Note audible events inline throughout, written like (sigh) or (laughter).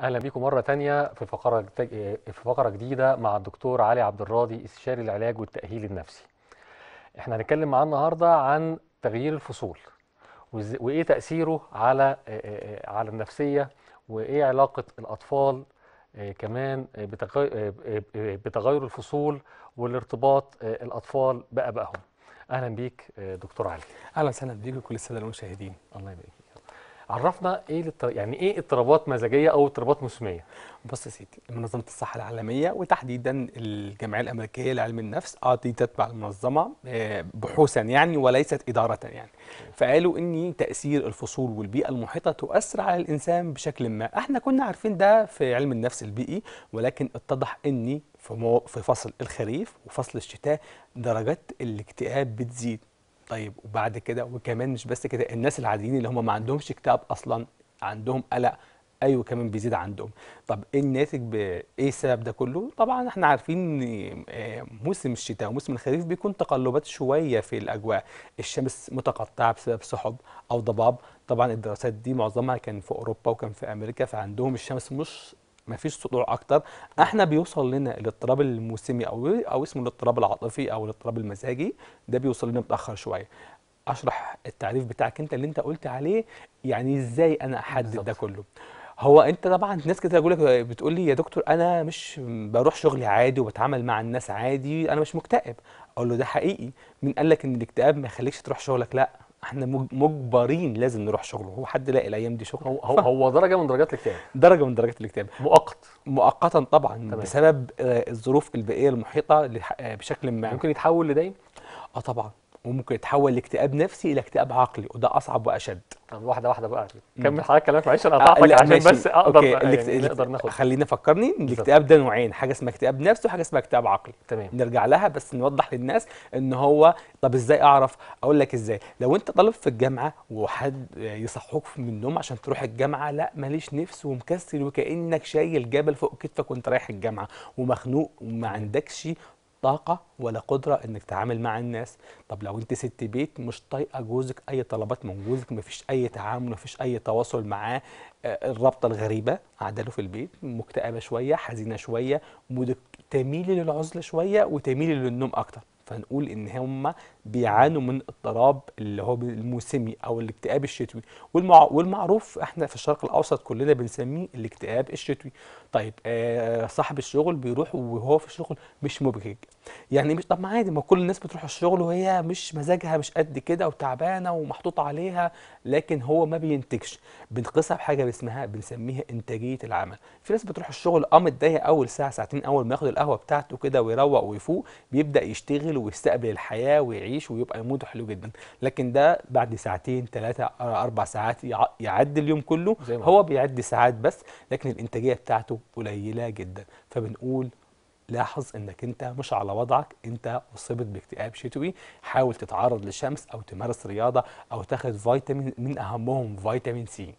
اهلا بيكم مره تانية في فقره في فقره جديده مع الدكتور علي عبد الراضي استشاري العلاج والتاهيل النفسي احنا هنتكلم معاه النهارده عن تغيير الفصول وايه تاثيره على على النفسيه وايه علاقه الاطفال كمان بتغير الفصول والارتباط الاطفال بابائهم اهلا بيك دكتور علي اهلا وسهلا بيك وكل الساده المشاهدين الله يبارك عرفنا ايه الاضطراب يعني ايه اضطرابات مزاجيه او اضطرابات موسميه بص يا سيدي منظمه الصحه العالميه وتحديدا الجمعيه الامريكيه لعلم النفس اه دي تتبع المنظمه بحوثا يعني وليست اداره يعني فقالوا ان تاثير الفصول والبيئه المحيطه تؤثر على الانسان بشكل ما احنا كنا عارفين ده في علم النفس البيئي ولكن اتضح ان في فصل الخريف وفصل الشتاء درجات الاكتئاب بتزيد طيب وبعد كده وكمان مش بس كده الناس العاديين اللي هم ما عندهمش اكتئاب اصلا عندهم قلق ايوه كمان بيزيد عندهم طب ايه الناتج بايه السبب ده كله طبعا احنا عارفين آه، موسم الشتاء وموسم الخريف بيكون تقلبات شويه في الاجواء الشمس متقطعه بسبب سحب او ضباب طبعا الدراسات دي معظمها كان في اوروبا وكان في امريكا فعندهم الشمس مش مفيش صدوع اكتر احنا بيوصل لنا الاضطراب الموسمي او او اسمه الاضطراب العاطفي او الاضطراب المزاجي ده بيوصل لنا متاخر شويه اشرح التعريف بتاعك انت اللي انت قلت عليه يعني ازاي انا احدد ده كله هو انت طبعا ناس كتير بتقول لك بتقول لي يا دكتور انا مش بروح شغلي عادي وبتعامل مع الناس عادي انا مش مكتئب اقول له ده حقيقي مين قال لك ان الاكتئاب ما يخليكش تروح شغلك لا احنا مجبرين لازم نروح شغله هو حد لاقي الايام دي شغل هو, ف... هو درجه من درجات الاكتئاب درجه من درجات الاكتئاب مؤقت مؤقتا طبعا تمام. بسبب آه، الظروف البيئيه المحيطه آه، بشكل ما ممكن يتحول لدايم اه طبعا وممكن يتحول لاكتئاب نفسي الى اكتئاب عقلي وده اصعب واشد طب واحده واحده بقى كمل حضرتك كلامك معلش انا آه، قطعتك عشان ماشي. بس اقدر أوكي. يعني نقدر ناخد خليني فكرني الاكتئاب ده نوعين حاجه اسمها اكتئاب نفسي وحاجه اسمها اكتئاب عقلي تمام نرجع لها بس نوضح للناس ان هو طب ازاي اعرف اقول لك ازاي لو انت طالب في الجامعه وحد يصحوك من النوم عشان تروح الجامعه لا ماليش نفس ومكسل وكانك شايل جبل فوق كتفك وانت رايح الجامعه ومخنوق وما عندكش طاقة ولا قدرة انك تتعامل مع الناس طب لو انت ست بيت مش طايقة جوزك اي طلبات من جوزك مفيش اي تعامل مفيش اي تواصل معاه آه، الرابطة الغريبة عدله في البيت مكتئبة شوية حزينة شوية مودك تميلي للعزلة شوية وتميل للنوم اكتر فنقول ان هما بيعانوا من اضطراب اللي هو الموسمي او الاكتئاب الشتوي والمع... والمعروف احنا في الشرق الاوسط كلنا بنسميه الاكتئاب الشتوي طيب آه صاحب الشغل بيروح وهو في الشغل مش مبهج يعني مش طب ما عادي ما كل الناس بتروح الشغل وهي مش مزاجها مش قد كده وتعبانه ومحطوط عليها لكن هو ما بينتجش بنقيسها بحاجه اسمها بنسميها انتاجيه العمل في ناس بتروح الشغل اه متضايق اول ساعه ساعتين اول ما ياخد القهوه بتاعته كده ويروق ويفوق بيبدا يشتغل ويستقبل الحياه ويعيش يعيش ويبقى موده حلو جدا لكن ده بعد ساعتين ثلاثة أربع ساعات يعد اليوم كله هو بيعد ساعات بس لكن الإنتاجية بتاعته قليلة جدا فبنقول لاحظ انك انت مش على وضعك انت اصبت باكتئاب شتوي حاول تتعرض للشمس او تمارس رياضه او تاخد فيتامين من اهمهم فيتامين سي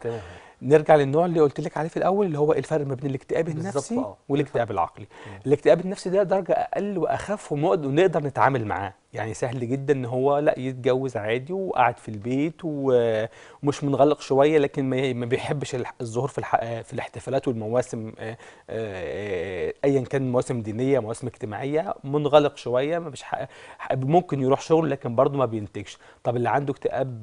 تمام نرجع للنوع اللي قلت لك عليه في الاول اللي هو الفرق ما بين الاكتئاب النفسي آه. والاكتئاب العقلي الاكتئاب النفسي ده درجه اقل واخف ونقدر نتعامل معاه يعني سهل جدا ان هو لا يتجوز عادي وقاعد في البيت ومش منغلق شويه لكن ما بيحبش الظهور في في الاحتفالات والمواسم آه، آه، آه، ايا كان مواسم دينيه مواسم اجتماعيه منغلق شويه ما مش ممكن يروح شغل لكن برضه ما بينتجش طب اللي عنده اكتئاب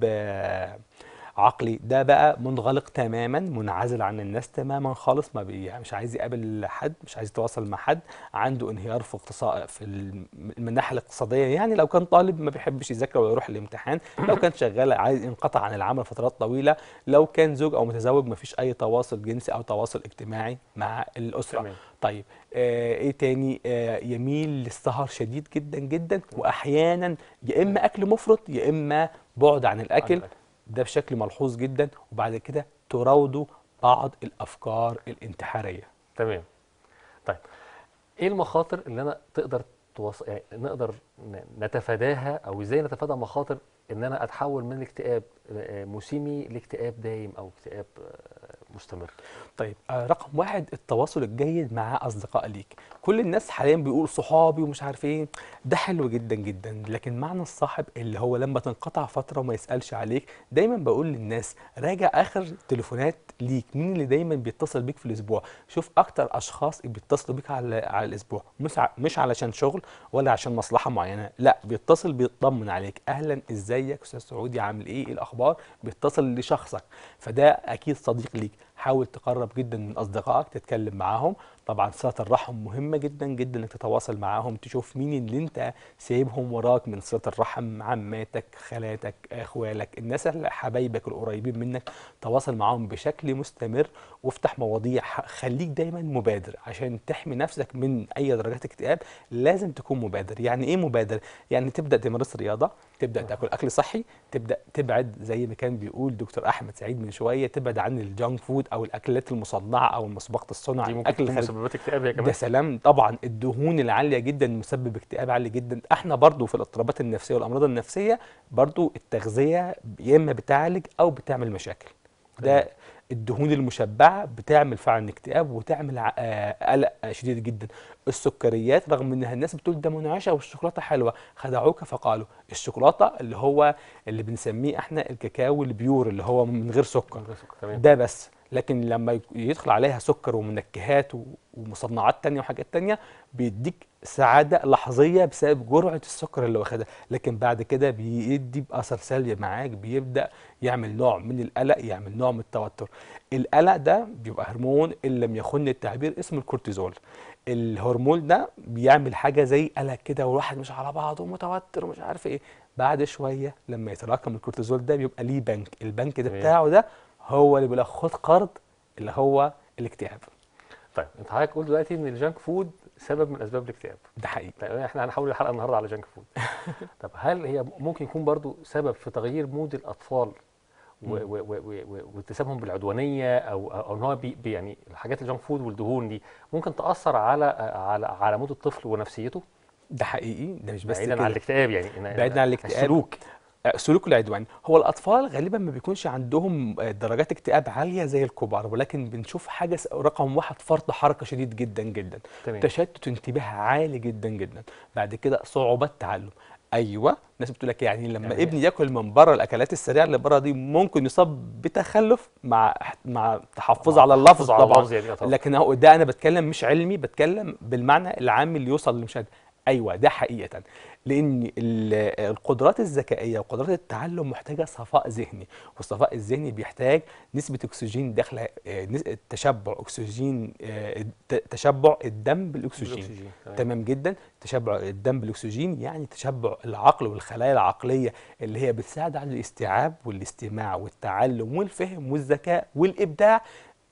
عقلي ده بقى منغلق تماما منعزل عن الناس تماما خالص ما بي يعني مش عايز يقابل حد مش عايز يتواصل مع حد عنده انهيار في اقتصاد في من الناحيه الاقتصاديه يعني لو كان طالب ما بيحبش يذاكر ويروح الامتحان لو كان شغال عايز ينقطع عن العمل فترات طويله لو كان زوج او متزوج ما فيش اي تواصل جنسي او تواصل اجتماعي مع الاسره تمام. طيب آه ايه تاني آه يميل للسهر شديد جدا جدا واحيانا يا اما اكل مفرط يا اما بعد عن الاكل, عن الأكل. ده بشكل ملحوظ جدا وبعد كده تراودوا بعض الافكار الانتحاريه تمام طيب ايه المخاطر اللي انا تقدر توص... يعني نقدر نتفاداها او ازاي نتفادى مخاطر ان انا اتحول من اكتئاب آه، آه، موسمي لاكتئاب دايم او اكتئاب آه، مستمر طيب آه، رقم واحد التواصل الجيد مع اصدقاء ليك كل الناس حاليا بيقول صحابي ومش عارف ايه ده حلو جدا جدا لكن معنى الصاحب اللي هو لما تنقطع فتره وما يسالش عليك دايما بقول للناس راجع اخر تليفونات ليك مين اللي دايما بيتصل بيك في الاسبوع شوف اكتر اشخاص بيتصلوا بيك على على الاسبوع مش ع... مش علشان شغل ولا عشان مصلحه معينه لا بيتصل بيطمن عليك اهلا ازيك استاذ سعودي عامل ايه ايه الاخبار بيتصل لشخصك فده اكيد صديق ليك حاول تقرب جدا من اصدقائك تتكلم معاهم طبعا صله الرحم مهمه جدا جدا انك تتواصل معاهم تشوف مين اللي انت سايبهم وراك من صله الرحم عماتك خالاتك اخوالك الناس حبايبك القريبين منك تواصل معاهم بشكل مستمر وافتح مواضيع خليك دايما مبادر عشان تحمي نفسك من اي درجات اكتئاب لازم تكون مبادر يعني ايه مبادر يعني تبدا تمارس رياضه تبدا تاكل اكل صحي تبدا تبعد زي ما كان بيقول دكتور احمد سعيد من شويه تبعد عن الجانك فود او الاكلات المصنعه او المسبقه الصنع دي ممكن تكون مسببات اكتئاب يا كمان ده سلام طبعا الدهون العاليه جدا مسبب اكتئاب عالي جدا احنا برضو في الاضطرابات النفسيه والامراض النفسيه برضو التغذيه يا اما بتعالج او بتعمل مشاكل ده الدهون المشبعه بتعمل فعلا اكتئاب وتعمل آه، قلق شديد جدا السكريات رغم انها الناس بتقول ده منعشه والشوكولاته حلوه خدعوك فقالوا الشوكولاته اللي هو اللي بنسميه احنا الكاكاو البيور اللي هو من غير سكر ده بس لكن لما يدخل عليها سكر ومنكهات ومصنعات تانية وحاجات تانية بيديك سعادة لحظية بسبب جرعة السكر اللي واخدها لكن بعد كده بيدي بأثر سلبي معاك بيبدأ يعمل نوع من القلق يعمل نوع من التوتر القلق ده بيبقى هرمون إن لم يخن التعبير اسمه الكورتيزول الهرمون ده بيعمل حاجة زي قلق كده والواحد مش على بعضه ومتوتر ومش عارف ايه بعد شوية لما يتراكم الكورتيزول ده بيبقى ليه بنك البنك ده بتاعه ده هو اللي بيلخص قرض اللي هو الاكتئاب طيب انت حضرتك قلت دلوقتي ان الجانك فود سبب من اسباب الاكتئاب ده حقيقي طيب احنا هنحول الحلقه النهارده على جانك فود (laughs) طب هل هي ممكن يكون برضو سبب في تغيير مود الاطفال واكتسابهم بالعدوانيه او او ان هو يعني الحاجات الجانك فود والدهون دي ممكن تاثر على على على مود الطفل ونفسيته ده حقيقي ده مش بس بعيدا عن الاكتئاب يعني بعيدا عن الاكتئاب السلوك آه، سلوك العدوان هو الاطفال غالبا ما بيكونش عندهم آه، درجات اكتئاب عاليه زي الكبار ولكن بنشوف حاجه رقم واحد فرط حركه شديد جدا جدا تمام. تشتت انتباه عالي جدا جدا بعد كده صعوبات تعلم ايوه الناس بتقول لك يعني لما يعني ابني ياكل من بره الاكلات السريعه اللي بره دي ممكن يصاب بتخلف مع مع تحفظ على اللفظ طبعا, طبعًا. يعني، لكن ده انا بتكلم مش علمي بتكلم بالمعنى العام اللي يوصل للمشاهد ايوه ده حقيقه لان القدرات الذكائيه وقدرات التعلم محتاجه صفاء ذهني والصفاء الذهني بيحتاج نسبه اكسجين داخله آه، تشبع اكسجين آه، تشبع الدم بالاكسجين تمام جدا تشبع الدم بالاكسجين يعني تشبع العقل والخلايا العقليه اللي هي بتساعد على الاستيعاب والاستماع والتعلم والفهم والذكاء والابداع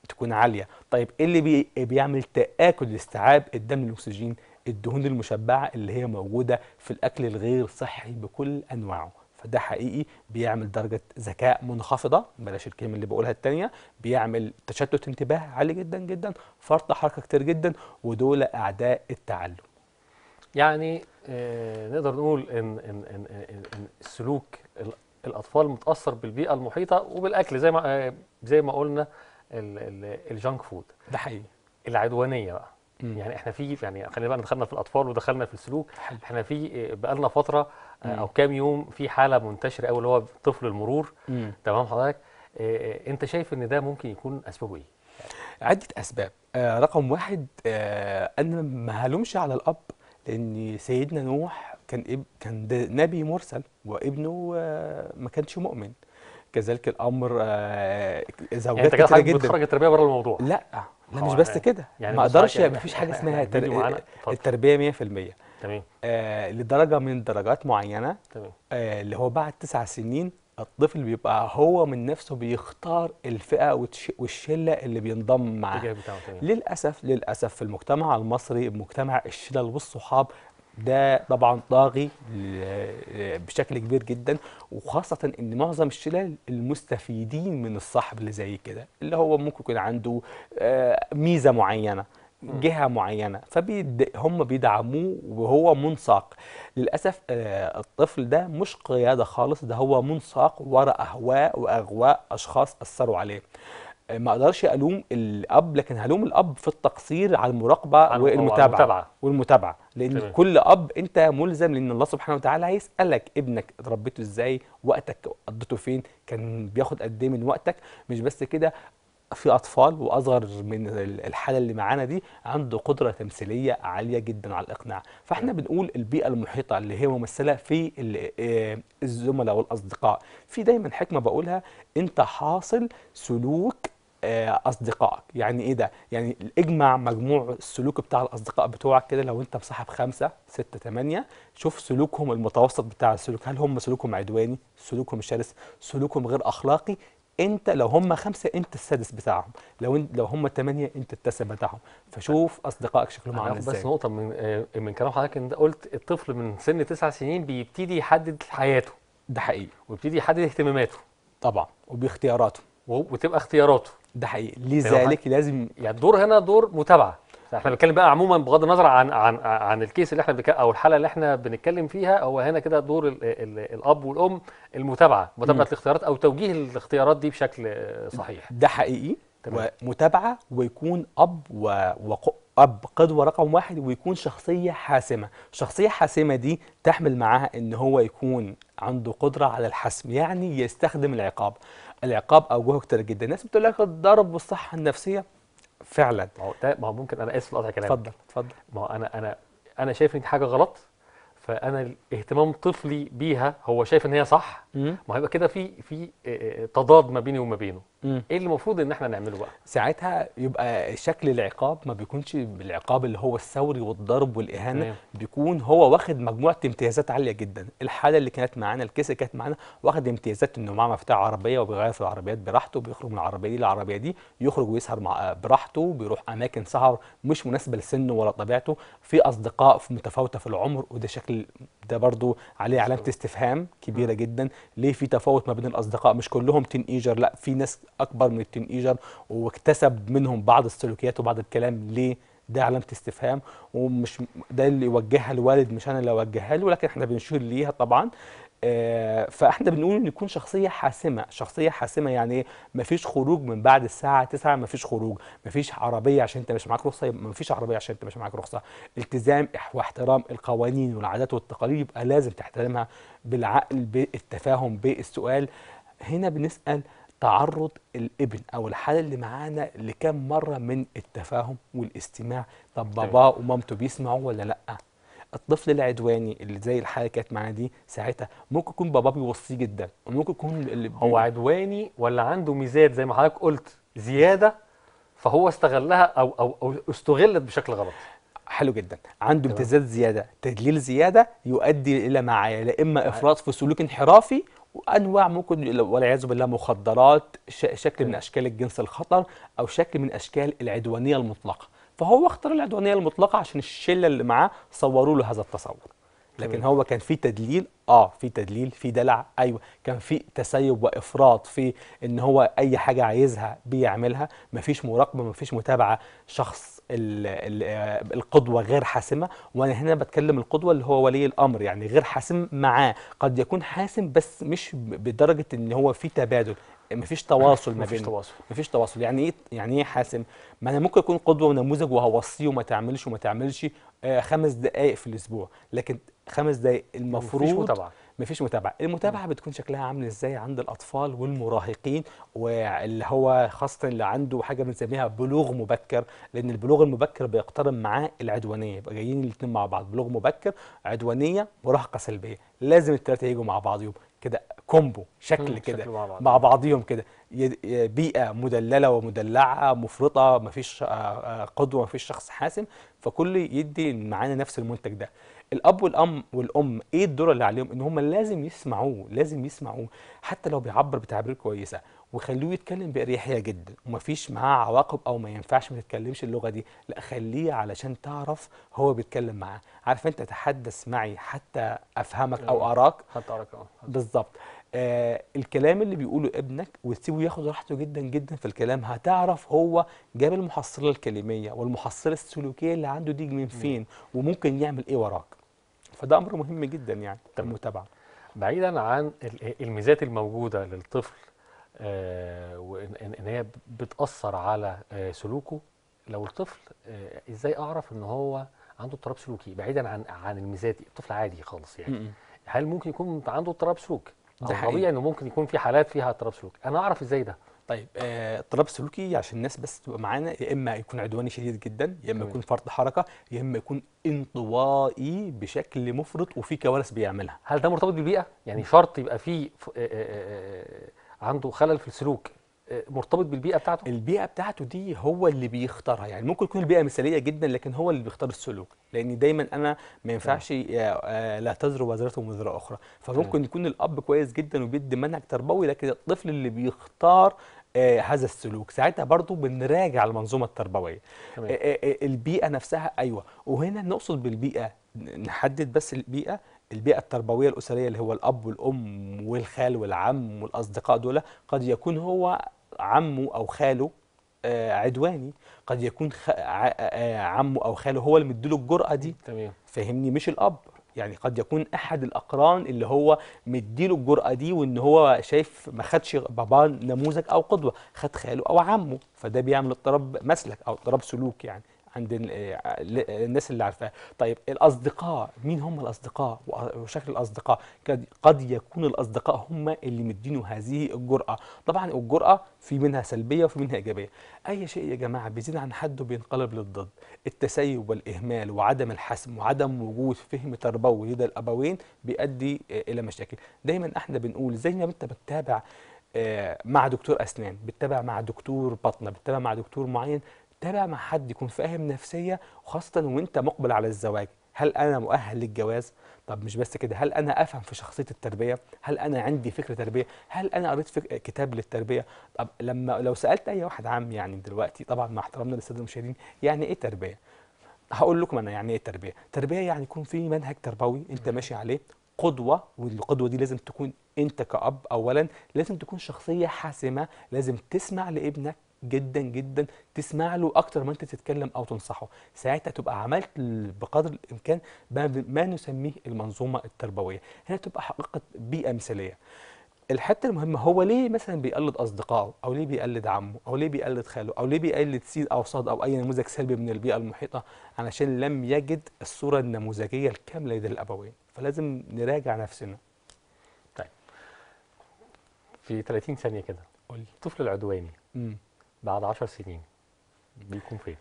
تكون عاليه طيب ايه اللي بيعمل تاكل الاستيعاب الدم الاكسجين الدهون المشبعه اللي هي موجوده في الاكل الغير صحي بكل انواعه فده حقيقي بيعمل درجة ذكاء منخفضة بلاش الكلمة اللي بقولها التانية بيعمل تشتت انتباه عالي جدا جدا فرط حركة كتير جدا ودول أعداء التعلم يعني آه نقدر نقول إن, إن, إن, إن السلوك الأطفال متأثر بالبيئة المحيطة وبالأكل زي ما آه زي ما قلنا الجانك فود ده حقيقي العدوانية بقى مم. يعني احنا في يعني خلينا بقى دخلنا في الاطفال ودخلنا في السلوك حل. احنا في آه، بقى لنا فتره آه، مم. او كام يوم في حاله منتشره قوي اللي هو طفل المرور مم. تمام حضرتك آه،, اه انت شايف ان ده ممكن يكون اسبابه ايه؟ عده اسباب آه رقم واحد آه انا ما هلومش على الاب لان سيدنا نوح كان إب كان نبي مرسل وابنه آه ما كانش مؤمن كذلك الامر زوجته يعني انت كده بتخرج التربيه بره الموضوع لا لا مش بس كده يعني ما اقدرش يعني،, يعني مفيش يعني حاجه يعني اسمها التربيه 100% تمام آه لدرجه من درجات معينه تمام آه اللي هو بعد تسع سنين الطفل بيبقى هو من نفسه بيختار الفئه والشله اللي بينضم معاها للاسف للاسف في المجتمع المصري مجتمع الشلل والصحاب ده طبعا طاغي بشكل كبير جدا وخاصة ان معظم الشلال المستفيدين من الصاحب اللي زي كده اللي هو ممكن يكون عنده آه، ميزة معينة جهه معينه فهم بيدعموه وهو منساق للاسف آه، الطفل ده مش قياده خالص ده هو منساق وراء اهواء واغواء اشخاص اثروا عليه ما اقدرش الوم الاب لكن هلوم الاب في التقصير على المراقبه على والمتابعه المتابعة. والمتابعه لان تمام. كل اب انت ملزم لان الله سبحانه وتعالى هيسالك ابنك ربيته ازاي وقتك قضيته فين كان بياخد قد ايه من وقتك مش بس كده في اطفال واصغر من الحاله اللي معانا دي عنده قدره تمثيليه عاليه جدا على الاقناع فاحنا بنقول البيئه المحيطه اللي هي ممثله في آه، الزملاء والاصدقاء في دايما حكمه بقولها انت حاصل سلوك آه، اصدقائك يعني ايه ده يعني اجمع مجموع السلوك بتاع الاصدقاء بتوعك كده لو انت مصاحب خمسة ستة تمانية شوف سلوكهم المتوسط بتاع السلوك هل هم سلوكهم عدواني سلوكهم شرس سلوكهم غير اخلاقي انت لو هم خمسة انت السادس بتاعهم لو انت لو هم تمانية انت التاسع بتاعهم فشوف اصدقائك شكلهم عامل ازاي بس نقطه من آه، من كلام حضرتك انت قلت الطفل من سن تسع سنين بيبتدي يحدد حياته ده حقيقي ويبتدي يحدد اهتماماته طبعا وباختياراته وتبقى اختياراته ده حقيقي لذلك أيوة، لازم يعني الدور هنا دور متابعه احنا بنتكلم بقى عموما بغض النظر عن عن عن الكيس اللي احنا بك... او الحاله اللي احنا بنتكلم فيها هو هنا كده دور الـ الـ الاب والام المتابعه متابعه الاختيارات او توجيه الاختيارات دي بشكل صحيح ده حقيقي تمام. ومتابعه ويكون اب و... وق... اب قدوه رقم واحد ويكون شخصيه حاسمه شخصيه حاسمه دي تحمل معاها ان هو يكون عنده قدره على الحسم يعني يستخدم العقاب العقاب اوجهه كتير جدا الناس بتقول لك الضرب والصحه النفسيه فعلا ما هو ما هو ممكن انا اسف اقطع كلامك اتفضل اتفضل ما هو انا انا انا شايف ان دي حاجه غلط فانا اهتمام طفلي بيها هو شايف ان هي صح ما هيبقى كده في في تضاد ما بيني وما بينه ايه اللي المفروض ان احنا نعمله بقى ساعتها يبقى شكل العقاب ما بيكونش بالعقاب اللي هو الثوري والضرب والاهانه مم. بيكون هو واخد مجموعه امتيازات عاليه جدا الحاله اللي كانت معانا الكيس اللي كانت معانا واخد امتيازات انه معاه مفتاح عربيه وبيغير في العربيات براحته بيخرج من العربيه دي للعربيه دي يخرج ويسهر مع براحته بيروح اماكن سهر مش مناسبه لسنه ولا طبيعته في اصدقاء في متفاوته في العمر وده شكل ده برضو عليه علامه استفهام كبيره مم. جدا ليه في تفاوت ما بين الاصدقاء مش كلهم تين ايجر لا في ناس اكبر من التين ايجر واكتسب منهم بعض السلوكيات وبعض الكلام ليه ده علامه استفهام ومش ده اللي يوجهها الوالد مش انا اللي اوجهها له ولكن احنا بنشير ليها طبعا آه، فاحنا بنقول ان يكون شخصيه حاسمه شخصيه حاسمه يعني ايه مفيش خروج من بعد الساعه 9 مفيش خروج مفيش عربيه عشان انت مش معاك رخصه مفيش عربيه عشان انت مش معاك رخصه التزام واحترام القوانين والعادات والتقاليد يبقى لازم تحترمها بالعقل بالتفاهم بالسؤال هنا بنسال تعرض الابن او الحاله اللي معانا لكم مره من التفاهم والاستماع طب باباه ومامته بيسمعوا ولا لا الطفل العدواني اللي زي الحاله كانت معانا دي ساعتها ممكن يكون باباه بيوصيه جدا وممكن يكون اللي هو عدواني ولا عنده ميزات زي ما حضرتك قلت زياده فهو استغلها او او, أو استغلت بشكل غلط حلو جدا عنده امتزاز زياده تدليل زياده يؤدي الى معايا لا اما افراط في سلوك انحرافي وانواع ممكن والعياذ بالله مخدرات شكل من أيوة. اشكال الجنس الخطر او شكل من اشكال العدوانيه المطلقه فهو اختار العدوانيه المطلقه عشان الشله اللي معاه صوروا له هذا التصور لكن هو كان في تدليل اه في تدليل في دلع ايوه كان في تسيب وافراط في ان هو اي حاجه عايزها بيعملها مفيش مراقبه مفيش متابعه شخص القدوة غير حاسمة وأنا هنا بتكلم القدوة اللي هو ولي الأمر يعني غير حاسم معاه قد يكون حاسم بس مش بدرجة إن هو في تبادل مفيش تواصل ما بينهم تواصل مفيش تواصل يعني ايه يعني ايه حاسم ما انا ممكن اكون قدوه ونموذج وهوصيه وما تعملش وما تعملش آه، خمس دقائق في الاسبوع لكن خمس دقائق المفروض مفيش متابعه مفيش متابعه المتابعه بتكون شكلها عامل ازاي عند الاطفال والمراهقين واللي هو خاصه اللي عنده حاجه بنسميها بلوغ مبكر لان البلوغ المبكر بيقترن معاه العدوانيه يبقى جايين الاثنين مع بعض بلوغ مبكر عدوانيه مراهقه سلبيه لازم الثلاثه يجوا مع بعضهم كده كومبو شكل كده مع, مع بعضهم كده بيئه مدلله ومدلعه مفرطه مفيش آه، آه، قدوه مفيش شخص حاسم فكل يدي معانا نفس المنتج ده الاب والام والام ايه الدور اللي عليهم ان هم لازم يسمعوه لازم يسمعوه حتى لو بيعبر بتعبير كويسه وخلوه يتكلم باريحيه جدا ومفيش معاه عواقب او ما ينفعش ما تتكلمش اللغه دي لا خليه علشان تعرف هو بيتكلم معاه عارف انت تحدث معي حتى افهمك او أيوة. اراك حتى اراك آه، بالظبط آه الكلام اللي بيقوله ابنك وتسيبه ياخد راحته جدا جدا في الكلام هتعرف هو جاب المحصله الكلميه والمحصله السلوكيه اللي عنده دي من فين وممكن يعمل ايه وراك فده امر مهم جدا يعني المتابعه بعيدا عن الميزات الموجوده للطفل آه، وان هي بتاثر على آه، سلوكه لو الطفل آه، ازاي اعرف ان هو عنده اضطراب سلوكي بعيدا عن عن الميزات الطفل عادي خالص يعني هل ممكن يكون عنده اضطراب سلوكي ده طبيعي انه ممكن يكون في حالات فيها اضطراب سلوكي انا اعرف ازاي ده طيب اضطراب آه سلوكي عشان الناس بس تبقى معانا يا اما يكون عدواني شديد جدا يا اما يكون فرط حركه يا اما يكون انطوائي بشكل مفرط وفي كوارث بيعملها هل ده مرتبط بالبيئه يعني شرط يبقى فيه آه، آه، آه، عنده خلل في السلوك مرتبط بالبيئه بتاعته البيئه بتاعته دي هو اللي بيختارها يعني ممكن تكون البيئه مثاليه جدا لكن هو اللي بيختار السلوك لان دايما انا ما ينفعش لا تزر وزرة ومزرة اخرى فممكن يكون الاب كويس جدا وبيدي منهج تربوي لكن الطفل اللي بيختار آه، هذا السلوك ساعتها برضو بنراجع المنظومه التربويه تمام. آه، آه، البيئه نفسها ايوه وهنا نقصد بالبيئه نحدد بس البيئه البيئة التربوية الأسرية اللي هو الأب والأم والخال والعم والأصدقاء دول قد يكون هو عمه أو خاله عدواني قد يكون خ... عمه أو خاله هو اللي مديله الجرأة دي تمام فهمني مش الأب يعني قد يكون احد الاقران اللي هو مديله الجرأه دي وان هو شايف ما خدش باباه نموذج او قدوه خد خاله او عمه فده بيعمل اضطراب مسلك او اضطراب سلوك يعني عند الناس اللي عارفاها طيب الاصدقاء مين هم الاصدقاء وشكل الاصدقاء قد يكون الاصدقاء هم اللي مدينوا هذه الجرأة طبعا الجرأة في منها سلبية وفي منها إيجابية أي شيء يا جماعة بيزيد عن حده بينقلب للضد التسيب والإهمال وعدم الحسم وعدم وجود فهم تربوي لدى الأبوين بيؤدي إلى مشاكل دايما احنا بنقول زي ما انت بتتابع آه، مع دكتور اسنان بتتابع مع دكتور بطنه بتتابع مع دكتور معين تابع مع حد يكون فاهم نفسيه وخاصه وانت مقبل على الزواج هل انا مؤهل للجواز طب مش بس كده هل انا افهم في شخصيه التربيه هل انا عندي فكره تربيه هل انا قريت كتاب للتربيه طب لما لو سالت اي واحد عام يعني دلوقتي طبعا مع احترامنا للساده المشاهدين يعني ايه تربيه هقول لكم انا يعني ايه تربيه تربيه يعني يكون في منهج تربوي انت ماشي عليه قدوه والقدوه دي لازم تكون انت كاب اولا لازم تكون شخصيه حاسمه لازم تسمع لابنك جدا جدا تسمع له اكتر ما انت تتكلم او تنصحه ساعتها تبقى عملت بقدر الامكان ما نسميه المنظومه التربويه هنا تبقى حققت بيئه مثاليه الحته المهمه هو ليه مثلا بيقلد اصدقائه او ليه بيقلد عمه او ليه بيقلد خاله او ليه بيقلد سيد او صاد او اي نموذج سلبي من البيئه المحيطه علشان لم يجد الصوره النموذجيه الكامله لدى الابوين فلازم نراجع نفسنا طيب في 30 ثانيه كده قول الطفل العدواني امم بعد 10 سنين بيكون فين؟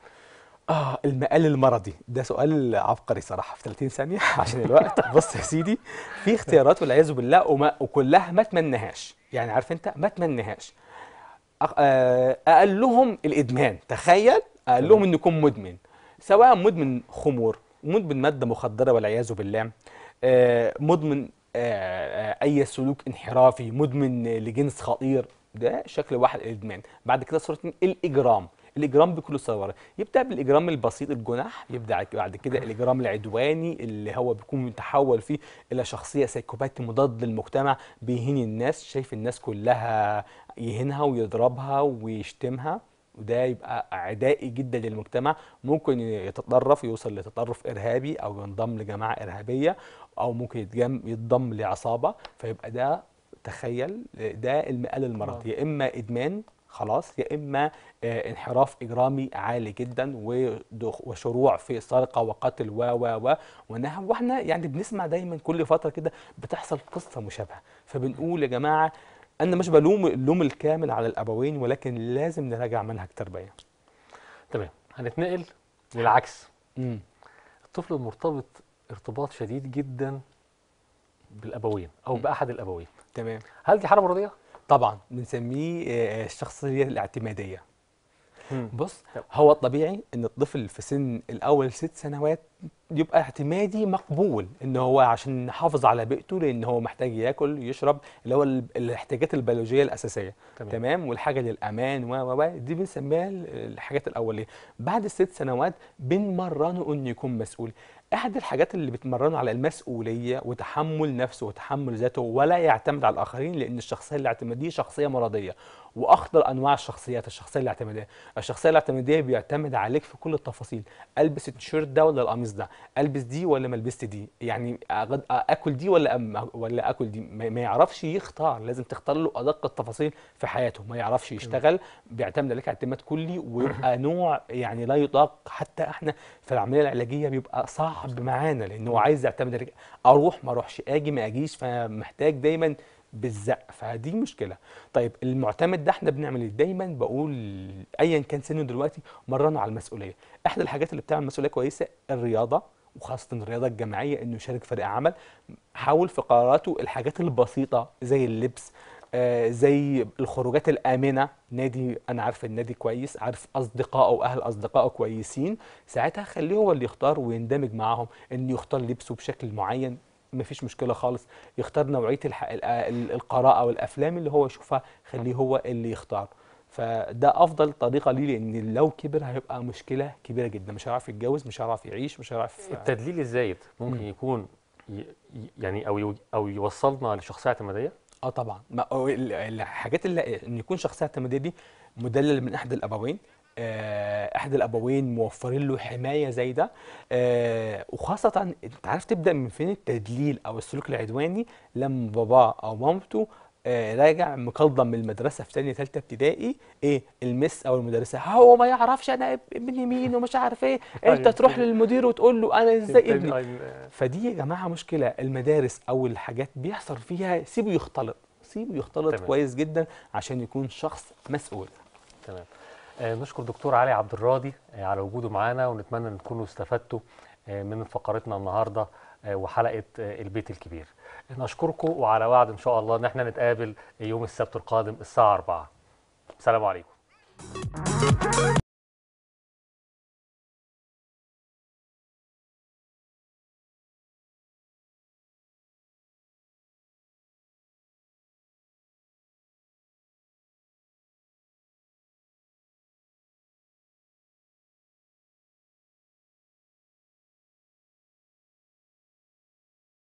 اه المقال المرضي ده سؤال عبقري صراحه في 30 ثانيه (laughs) عشان الوقت (laughs) بص يا سيدي في اختيارات والعياذ بالله وما وكلها ما اتمنهاش يعني عارف انت ما اتمنهاش آه، اقلهم الادمان تخيل اقلهم انه يكون مدمن سواء مدمن خمور مدمن ماده مخدره والعياذ بالله آه، مدمن آه، اي سلوك انحرافي مدمن لجنس خطير ده شكل واحد الادمان بعد كده صوره الاجرام الاجرام بكل صوره يبدا بالاجرام البسيط الجناح يبدا بعد كده الاجرام العدواني اللي هو بيكون متحول فيه الى شخصيه سيكوباتي مضاد للمجتمع بيهين الناس شايف الناس كلها يهينها ويضربها ويشتمها وده يبقى عدائي جدا للمجتمع ممكن يتطرف يوصل لتطرف ارهابي او ينضم لجماعه ارهابيه او ممكن يتضم لعصابه فيبقى ده تخيل ده المقال المرض آه. يا اما ادمان خلاص يا اما آه، انحراف اجرامي عالي جدا وشروع في سرقه وقتل و و و واحنا يعني بنسمع دايما كل فتره كده بتحصل قصه مشابهه فبنقول يا جماعه انا مش بلوم اللوم الكامل على الابوين ولكن لازم نراجع منهج تربيه تمام هنتنقل للعكس مم. الطفل المرتبط ارتباط شديد جدا بالابوين او باحد الابوين تمام هل دي حاله مرضيه طبعا بنسميه آه، الشخصيه الاعتماديه مم. بص هو الطبيعي ان الطفل في سن الاول ست سنوات يبقى اعتمادي مقبول ان هو عشان نحافظ على بيئته لان هو محتاج ياكل يشرب اللي هو الاحتياجات البيولوجيه الاساسيه تمام, تمام؟ والحاجه للامان و و دي بنسميها الحاجات الاوليه بعد الست سنوات بنمرنه انه يكون مسؤول احد الحاجات اللي بتمرنه على المسؤوليه وتحمل نفسه وتحمل ذاته ولا يعتمد على الاخرين لان الشخصيه الاعتماديه شخصيه مرضيه واخطر انواع الشخصيات الشخصيه الاعتماديه الشخصيه الاعتماديه بيعتمد عليك في كل التفاصيل البس التيشيرت ده ولا القميص ده البس دي ولا ما لبست دي يعني اكل دي ولا أم ولا اكل دي ما يعرفش يختار لازم تختار له ادق التفاصيل في حياته ما يعرفش يشتغل بيعتمد عليك اعتماد كلي ويبقى (coughs) نوع يعني لا يطاق حتى احنا في العمليه العلاجيه بيبقى صعب معانا لان هو عايز يعتمد عليك اروح ما اروحش اجي ما اجيش فمحتاج دايما بالزق فدي مشكله طيب المعتمد ده احنا بنعمل ايه دايما بقول ايا كان سنه دلوقتي مرنه على المسؤوليه احد الحاجات اللي بتعمل مسؤوليه كويسه الرياضه وخاصة الرياضة الجماعية انه يشارك فريق عمل حاول في قراراته الحاجات البسيطة زي اللبس آه زي الخروجات الآمنة نادي أنا عارف النادي كويس عارف أصدقائه وأهل أصدقائه كويسين ساعتها خليه هو اللي يختار ويندمج معاهم إنه يختار لبسه بشكل معين مفيش مشكله خالص يختار نوعيه القراءه والافلام اللي هو يشوفها خليه هو اللي يختار فده افضل طريقه ليه لان لو كبر هيبقى مشكله كبيره جدا مش هيعرف يتجوز مش هيعرف يعيش مش هيعرف يعني التدليل الزايد ممكن يكون يعني او او يوصلنا لشخصيه اعتماديه اه طبعا ما الحاجات اللي ان يكون شخصيه اعتماديه دي مدلل من احد الابوين آه، احد الابوين موفرين له حمايه زي ده آه، وخاصه انت عارف تبدا من فين التدليل او السلوك العدواني لما باباه او مامته آه، راجع مقلضم من المدرسه في ثانيه ثالثه ابتدائي ايه المس او المدرسه هو ما يعرفش انا ابني مين ومش عارف ايه (laughs) أيوة. انت تروح للمدير وتقول له انا ازاي ابني أيوة. فدي يا جماعه مشكله المدارس او الحاجات بيحصل فيها سيبه يختلط سيبه يختلط تمام. كويس جدا عشان يكون شخص مسؤول تمام آه، نشكر دكتور علي عبد الراضي آه، على وجوده معانا ونتمنى ان تكونوا استفدتوا آه، من فقرتنا النهارده وحلقه البيت الكبير. نشكركم وعلى وعد ان شاء الله ان احنا نتقابل يوم السبت القادم الساعه 4. سلام عليكم.